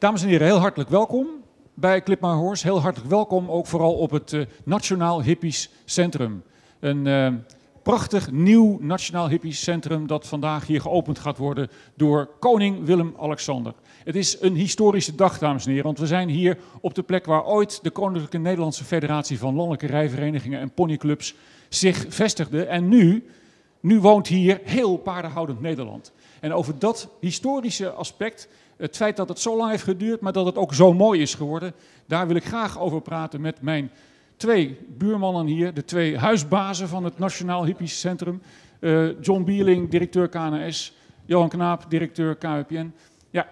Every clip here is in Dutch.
Dames en heren, heel hartelijk welkom bij Clip Horse. Heel hartelijk welkom ook vooral op het eh, Nationaal Hippies Centrum. Een eh, prachtig nieuw Nationaal Hippies Centrum dat vandaag hier geopend gaat worden door koning Willem-Alexander. Het is een historische dag, dames en heren, want we zijn hier op de plek waar ooit de Koninklijke Nederlandse Federatie van Landelijke Rijverenigingen en Ponyclubs zich vestigde. En nu, nu woont hier heel paardenhoudend Nederland. En over dat historische aspect, het feit dat het zo lang heeft geduurd, maar dat het ook zo mooi is geworden, daar wil ik graag over praten met mijn twee buurmannen hier, de twee huisbazen van het Nationaal Hippisch Centrum. Eh, John Beeling, directeur KNS, Johan Knaap, directeur KWPN. Ja,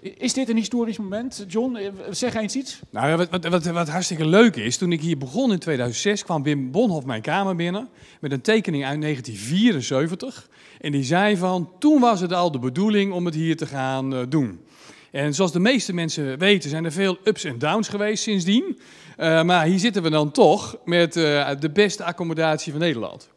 eh, is dit een historisch moment? John, eh, zeg eens iets. Nou, wat, wat, wat, hartstikke leuk is, toen ik hier begon in 2006, kwam Wim Bonhof mijn kamer binnen met een tekening uit 1974. En die zei van, toen was het al de bedoeling om het hier te gaan eh, doen. En zoals de meeste mensen weten, zijn er veel ups en downs geweest sindsdien. maar hier zitten we dan toch met de beste accommodatie van Nederland.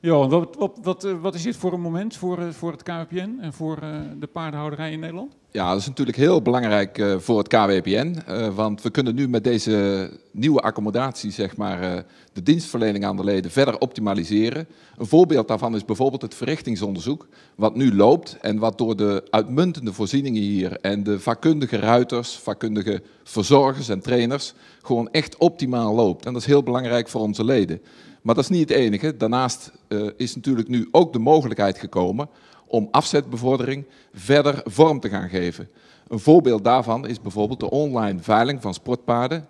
Johan, wat, wat, wat, eh, wat, is dit voor een moment voor, eh, voor het KWPN en voor eh, de paardenhouderij in Nederland? Ja, dat is natuurlijk heel belangrijk voor het KWPN. Want we kunnen nu met deze nieuwe accommodatie zeg maar, de dienstverlening aan de leden verder optimaliseren. Een voorbeeld daarvan is bijvoorbeeld het verrichtingsonderzoek, wat nu loopt en wat door de uitmuntende voorzieningen hier en de vakkundige ruiters, vakkundige verzorgers en trainers gewoon echt optimaal loopt. En dat is heel belangrijk voor onze leden. Maar dat is niet het enige. Daarnaast eh, is natuurlijk nu ook de mogelijkheid gekomen om afzetbevordering verder vorm te gaan geven. Een voorbeeld daarvan is bijvoorbeeld de online veiling van sportpaarden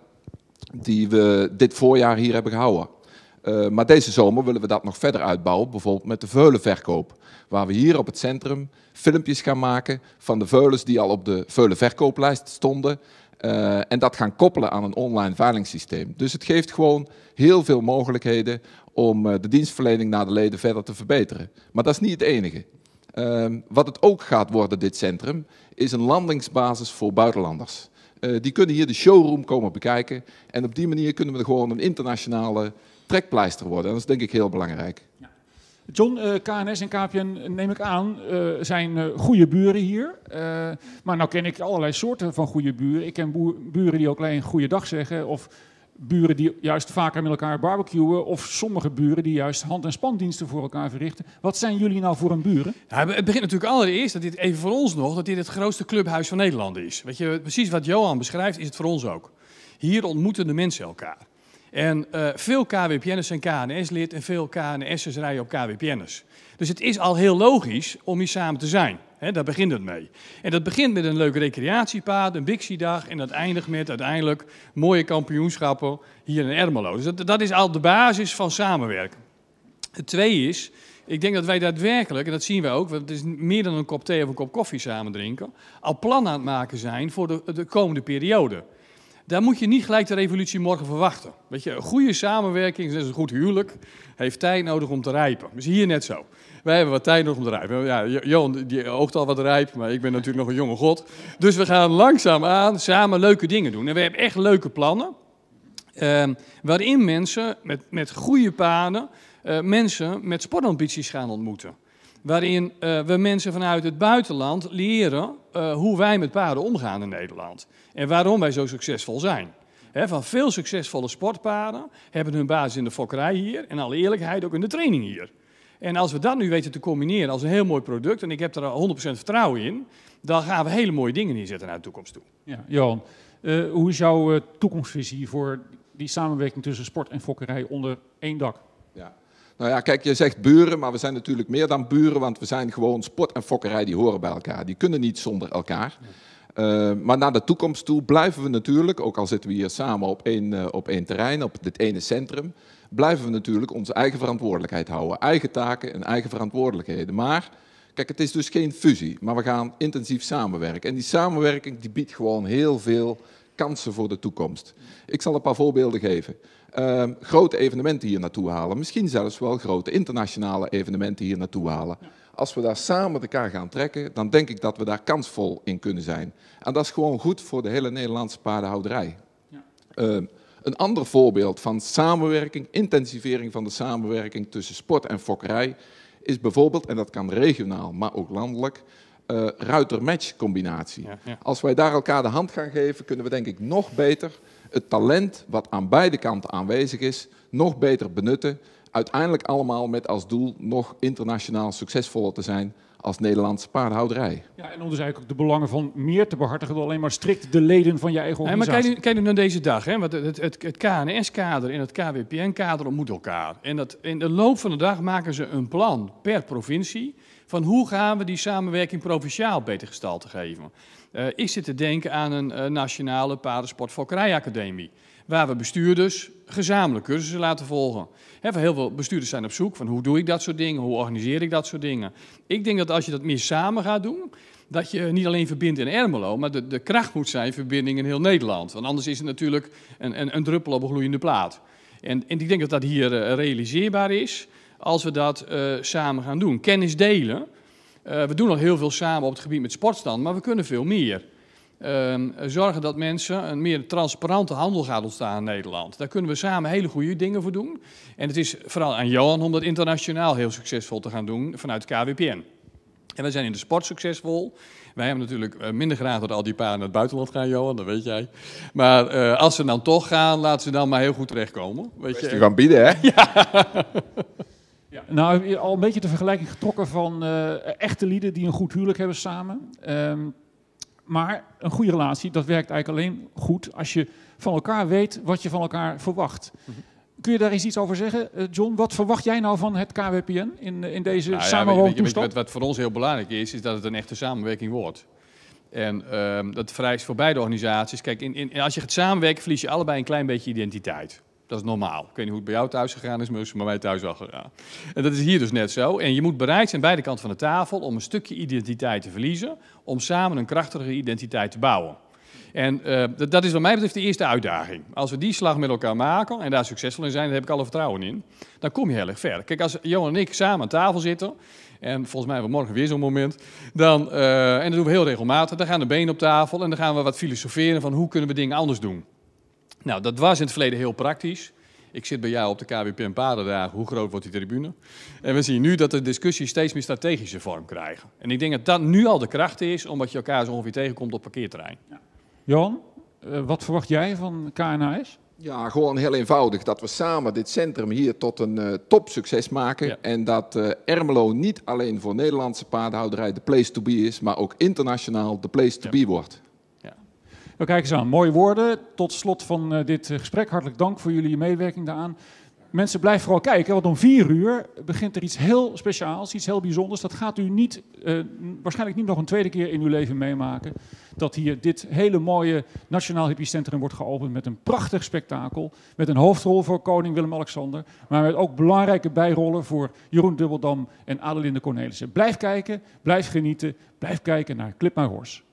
die we dit voorjaar hier hebben gehouden. Eh, maar deze zomer willen we dat nog verder uitbouwen, bijvoorbeeld met de veulenverkoop. Waar we hier op het centrum filmpjes gaan maken van de veulens die al op de veulenverkooplijst stonden. Eh, en dat gaan koppelen aan een online veilingssysteem. Dus het geeft gewoon heel veel mogelijkheden om eh, de dienstverlening naar de leden verder te verbeteren. Maar dat is niet het enige. Ehm, wat het ook gaat worden, dit centrum, is een landingsbasis voor buitenlanders. Eh, die kunnen hier de showroom komen bekijken en op die manier kunnen we gewoon een internationale trekpleister worden. En dat is denk ik heel belangrijk. John, eh, KNS en KPN, eh, neem ik aan, eh, zijn goede buren hier. maar nou ken ik allerlei soorten van goede buren. Ik ken buren die ook alleen goede dag zeggen. Of buren die juist vaker met elkaar barbecuen. Of sommige buren die juist hand- en spandiensten voor elkaar verrichten. Wat zijn jullie nou voor een buren? het begint natuurlijk allereerst, dat dit even voor ons nog, dat dit het grootste clubhuis van Nederland is. Weet je, precies wat Johan beschrijft, is het voor ons ook. Hier ontmoeten de mensen elkaar. Eh, en veel KWPN'ers zijn KNS-lid en veel KNS'ers rijden op KWPN'ers. Dus het is al heel logisch om hier samen te zijn. He, daar begint het mee. En dat begint met een leuk recreatiepaad, een Bixiedag. En dat eindigt met uiteindelijk mooie kampioenschappen hier in Ermelo. Dus dat, is al de basis van samenwerken. Het tweede is, ik denk dat wij daadwerkelijk, en dat zien we ook, want het is meer dan een kop thee of een kop koffie samen drinken, al plannen aan het maken zijn voor de, de komende periode daar moet je niet gelijk de revolutie morgen verwachten. Weet je, een goede samenwerking, is een goed huwelijk, heeft tijd nodig om te rijpen. Dus hier net zo. Wij hebben wat tijd nodig om te rijpen. Ja, Johan die oogt al wat rijp, maar ik ben natuurlijk nog een jonge god. Dus we gaan langzaam aan samen leuke dingen doen. En we hebben echt leuke plannen. Ehm, waarin mensen met, met goede paden, eh, mensen met sportambities gaan ontmoeten waarin eh, we mensen vanuit het buitenland leren eh, hoe wij met paarden omgaan in Nederland. En waarom wij zo succesvol zijn. van veel succesvolle sportpaarden hebben hun basis in de fokkerij hier en alle eerlijkheid ook in de training hier. En als we dat nu weten te combineren als een heel mooi product, en ik heb er 100% vertrouwen in, dan gaan we hele mooie dingen inzetten naar de toekomst toe. Ja, Johan, eh, hoe is jouw toekomstvisie voor die samenwerking tussen sport en fokkerij onder één dak? Nou ja, kijk, je zegt buren, maar we zijn natuurlijk meer dan buren, want we zijn gewoon sport en fokkerij, die horen bij elkaar. Die kunnen niet zonder elkaar. Eh, maar naar de toekomst toe blijven we natuurlijk, ook al zitten we hier samen op één, eh, op één terrein, op dit ene centrum, blijven we natuurlijk onze eigen verantwoordelijkheid houden. Eigen taken en eigen verantwoordelijkheden. Maar, kijk, het is dus geen fusie, maar we gaan intensief samenwerken. En die samenwerking die biedt gewoon heel veel kansen voor de toekomst. Ik zal een paar voorbeelden geven. Ehm, grote evenementen hier naartoe halen, misschien zelfs wel grote internationale evenementen hier naartoe halen. Als we daar samen met elkaar gaan trekken, dan denk ik dat we daar kansvol in kunnen zijn. En dat is gewoon goed voor de hele Nederlandse paardenhouderij. Ehm, een ander voorbeeld van samenwerking, intensivering van de samenwerking tussen sport en fokkerij, is bijvoorbeeld, en dat kan regionaal, maar ook landelijk, eh, ruiter-match combinatie. Als wij daar elkaar de hand gaan geven, kunnen we denk ik nog beter het talent wat aan beide kanten aanwezig is, nog beter benutten. Uiteindelijk allemaal met als doel nog internationaal succesvoller te zijn als Nederlandse paardenhouderij. Ja, en om dus eigenlijk ook de belangen van meer te behartigen dan alleen maar strikt de leden van je eigen organisatie. Ja, maar kijk, nu naar deze dag, hè? want het, het, het, KNS-kader en het KWPN-kader ontmoeten elkaar. En dat, in de loop van de dag maken ze een plan per provincie van hoe gaan we die samenwerking provinciaal beter gestalte geven. Uh, ik zit te denken aan een uh, nationale paardensportfokkerijacademie, waar we bestuurders gezamenlijk cursussen laten volgen. He, heel veel bestuurders zijn op zoek van hoe doe ik dat soort dingen, hoe organiseer ik dat soort dingen. Ik denk dat als je dat meer samen gaat doen, dat je niet alleen verbindt in Ermelo, maar de, de kracht moet zijn verbinding in heel Nederland. Want anders is het natuurlijk een, een, een druppel op een gloeiende plaat. En, en, ik denk dat dat hier eh, realiseerbaar is als we dat eh, samen gaan doen. Kennis delen. Eh, we doen al heel veel samen op het gebied met sportstand, maar we kunnen veel meer. Uh, zorgen dat mensen een meer transparante handel gaat ontstaan in Nederland. Daar kunnen we samen hele goede dingen voor doen. En het is vooral aan Johan om dat internationaal heel succesvol te gaan doen vanuit KWPN. En wij zijn in de sport succesvol. Wij hebben natuurlijk eh, minder graag dat al die paarden naar het buitenland gaan, Johan, dat weet jij. Maar als ze dan toch gaan, laten ze dan maar heel goed terechtkomen. Weet je, gaan bieden, hè? Ja. Ja. Nou, al een beetje de vergelijking getrokken van eh, echte lieden die een goed huwelijk hebben samen. Ehm, maar een goede relatie, dat werkt eigenlijk alleen goed als je van elkaar weet wat je van elkaar verwacht. Mhm. Kun je daar eens iets over zeggen, eh, John? Wat verwacht jij nou van het KWPN in, in deze nou, samenwerking? Ja, wat, wat voor ons heel belangrijk is, is dat het een echte samenwerking wordt. En um, dat vereist voor beide organisaties. Kijk, in, in, als je gaat samenwerken, verlies je allebei een klein beetje identiteit. Dat is normaal. Ik weet niet hoe het bij jou thuis gegaan is, maar is bij mij thuis al gegaan. En dat is hier dus net zo. En je moet bereid zijn, beide kanten van de tafel, om een stukje identiteit te verliezen, om samen een krachtige identiteit te bouwen. En eh, dat, dat, is wat mij betreft de eerste uitdaging. Als we die slag met elkaar maken en daar succesvol in zijn, daar heb ik alle vertrouwen in, dan kom je heel erg ver. Kijk, als Johan en ik samen aan tafel zitten, en volgens mij hebben we morgen weer zo'n moment, dan, eh, en dat doen we heel regelmatig, dan gaan de benen op tafel en dan gaan we wat filosoferen van hoe kunnen we dingen anders doen. Nou, dat was in het verleden heel praktisch. Ik zit bij jou op de KWP en Padendagen, hoe groot wordt die tribune? En we zien nu dat de discussies steeds meer strategische vorm krijgen. En ik denk dat dat nu al de kracht is, omdat je elkaar zo ongeveer tegenkomt op parkeerterrein. Ja. Johan, eh, wat verwacht jij van KNHS? Ja, gewoon heel eenvoudig. Dat we samen dit centrum hier tot een eh, topsucces maken. En dat eh, Ermelo niet alleen voor Nederlandse paardenhouderij de place to be is, maar ook internationaal de place to be wordt. We kijken eens aan. Mooie woorden. Tot slot van eh, dit eh, gesprek. Hartelijk dank voor jullie meewerking daaraan. Mensen, blijf vooral kijken, want om vier uur begint er iets heel speciaals, iets heel bijzonders. Dat gaat u niet, eh, waarschijnlijk niet nog een tweede keer in uw leven meemaken. Dat hier dit hele mooie Nationaal Hippiecentrum wordt geopend met een prachtig spektakel. Met een hoofdrol voor koning Willem-Alexander, maar met ook belangrijke bijrollen voor Jeroen Dubbeldam en Adelinde Cornelissen. Blijf kijken, blijf genieten, blijf kijken naar Clip My Horse.